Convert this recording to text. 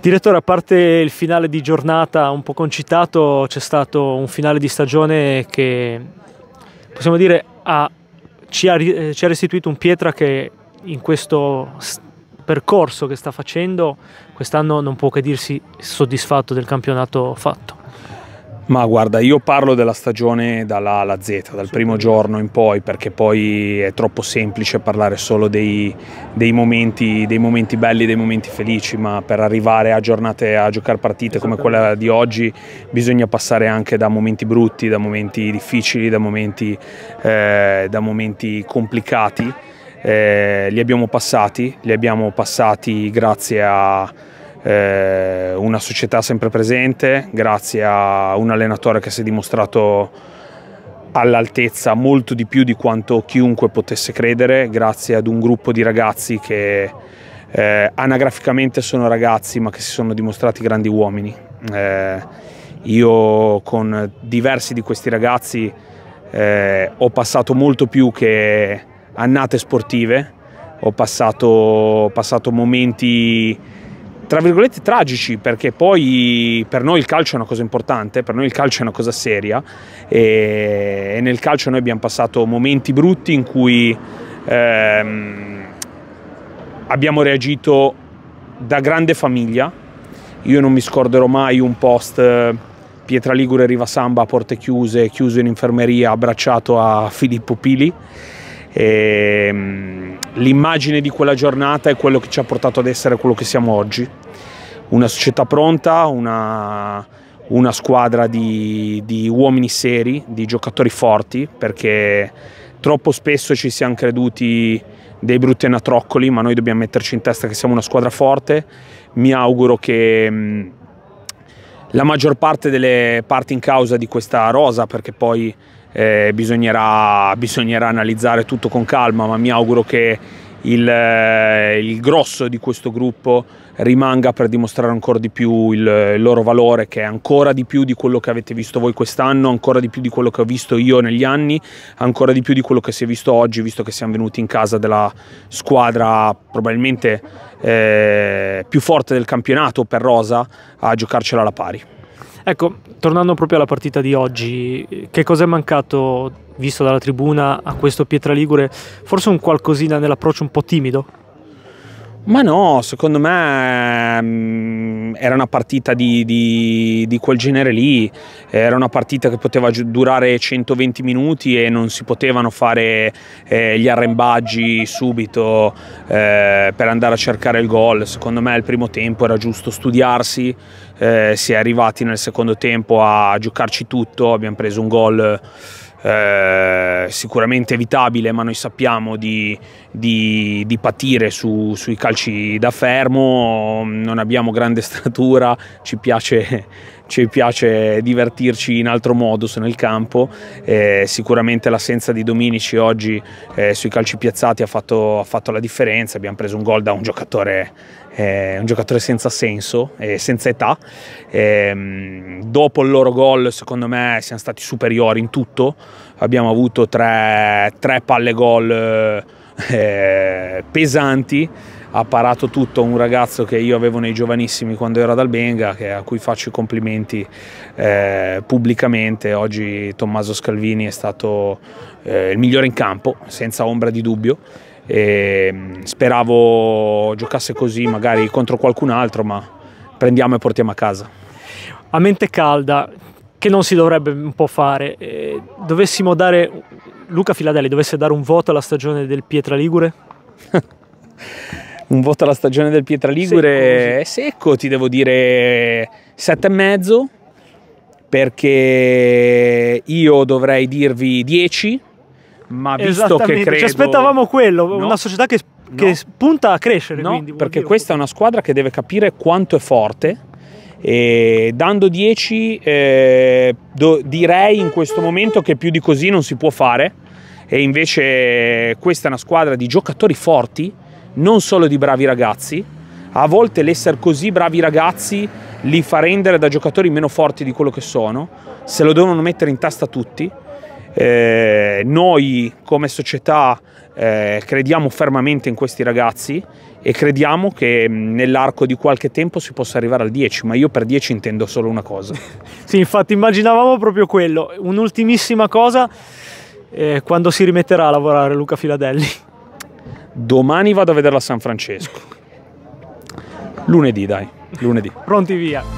Direttore, a parte il finale di giornata un po' concitato, c'è stato un finale di stagione che possiamo dire ha, ci, ha, eh, ci, ha, restituito un Pietra che in questo percorso che sta facendo quest'anno non può che dirsi soddisfatto del campionato fatto. Ma guarda, io parlo della stagione dalla alla Z, dal primo giorno in poi, perché poi è troppo semplice parlare solo dei, dei, momenti, dei momenti, belli, dei momenti felici, ma per arrivare a giornate, a giocare partite come quella di oggi, bisogna passare anche da momenti brutti, da momenti difficili, da momenti, eh, da momenti complicati. Eh, li abbiamo passati, li abbiamo passati grazie a eh, una società sempre presente grazie a un allenatore che si è dimostrato all'altezza molto di più di quanto chiunque potesse credere, grazie ad un gruppo di ragazzi che eh, anagraficamente sono ragazzi ma che si sono dimostrati grandi uomini. Eh, io con diversi di questi ragazzi eh, ho passato molto più che annate sportive, ho passato, passato momenti tra virgolette tragici perché poi per noi il calcio è una cosa importante, per noi il calcio è una cosa seria e, nel calcio noi abbiamo passato momenti brutti in cui ehm, abbiamo reagito da grande famiglia. Io non mi scorderò mai un post eh, Pietra Ligure Riva Samba a porte chiuse, chiuso in infermeria, abbracciato a Filippo Pili. E, ehm, l'immagine di quella giornata è quello che ci ha portato ad essere quello che siamo oggi. Una società pronta, una, una squadra di, di, uomini seri, di giocatori forti, perché troppo spesso ci siamo creduti dei brutti anatroccoli, ma noi dobbiamo metterci in testa che siamo una squadra forte. Mi auguro che mh, mm, la maggior parte delle parti in causa di questa rosa, perché poi eh, bisognerà, bisognerà analizzare tutto con calma, ma mi auguro che il, eh, il, grosso di questo gruppo rimanga per dimostrare ancora di più il, il, loro valore che è ancora di più di quello che avete visto voi quest'anno, ancora di più di quello che ho visto io negli anni, ancora di più di quello che si è visto oggi visto che siamo venuti in casa della squadra probabilmente eh, più forte del campionato per Rosa a giocarcela alla pari. Ecco, tornando proprio alla partita di oggi, che cosa è mancato, visto dalla tribuna, a questo Pietra Ligure? Forse un qualcosina nell'approccio un po' timido? Ma no, secondo me mh, mm, era una partita di, di, di, quel genere lì, era una partita che poteva durare 120 minuti e non si potevano fare eh, gli arrembaggi subito eh, per andare a cercare il gol. Secondo me il primo tempo era giusto studiarsi, eh, si è arrivati nel secondo tempo a giocarci tutto, abbiamo preso un gol eh, sicuramente evitabile, ma noi sappiamo di, di, di patire su, sui calci da fermo, non abbiamo grande stratura, ci piace ci piace divertirci in altro modo se nel campo, eh, sicuramente l'assenza di Dominici oggi eh, sui calci piazzati ha fatto, ha fatto, la differenza, abbiamo preso un gol da un giocatore, eh, un giocatore senza senso e senza età, ehm, dopo il loro gol secondo me siamo stati superiori in tutto, abbiamo avuto tre, tre palle gol eh, eh, pesanti, ha parato tutto un ragazzo che io avevo nei giovanissimi quando ero ad Albenga, a cui faccio i complimenti eh, pubblicamente. Oggi Tommaso Scalvini è stato eh, il migliore in campo, senza ombra di dubbio. E, mm, speravo giocasse così magari contro qualcun altro, ma prendiamo e portiamo a casa. A mente calda, che non si dovrebbe un po' fare, eh, dovessimo dare Luca Filadelli dovesse dare un voto alla stagione del Pietra Ligure? un voto alla stagione del Pietra Ligure secco, sì. secco ti devo dire sette e mezzo, perché io dovrei dirvi 10 ma visto che credo... ci aspettavamo quello no. una società che, che no. punta a crescere no, quindi, perché dire, questa è una squadra che deve capire quanto è forte e dando 10 eh, do, direi in questo momento che più di così non si può fare e invece questa è una squadra di giocatori forti, non solo di bravi ragazzi. A volte l'essere così bravi ragazzi li fa rendere da giocatori meno forti di quello che sono, se lo devono mettere in testa tutti eh, noi come società eh, crediamo fermamente in questi ragazzi e crediamo che mm, nell'arco di qualche tempo si possa arrivare al 10, ma io per 10 intendo solo una cosa. sì, infatti immaginavamo proprio quello. Un'ultimissima cosa, eh, quando si rimetterà a lavorare Luca Filadelli? Domani vado a vederla a San Francesco. Lunedì, dai, lunedì. Pronti via.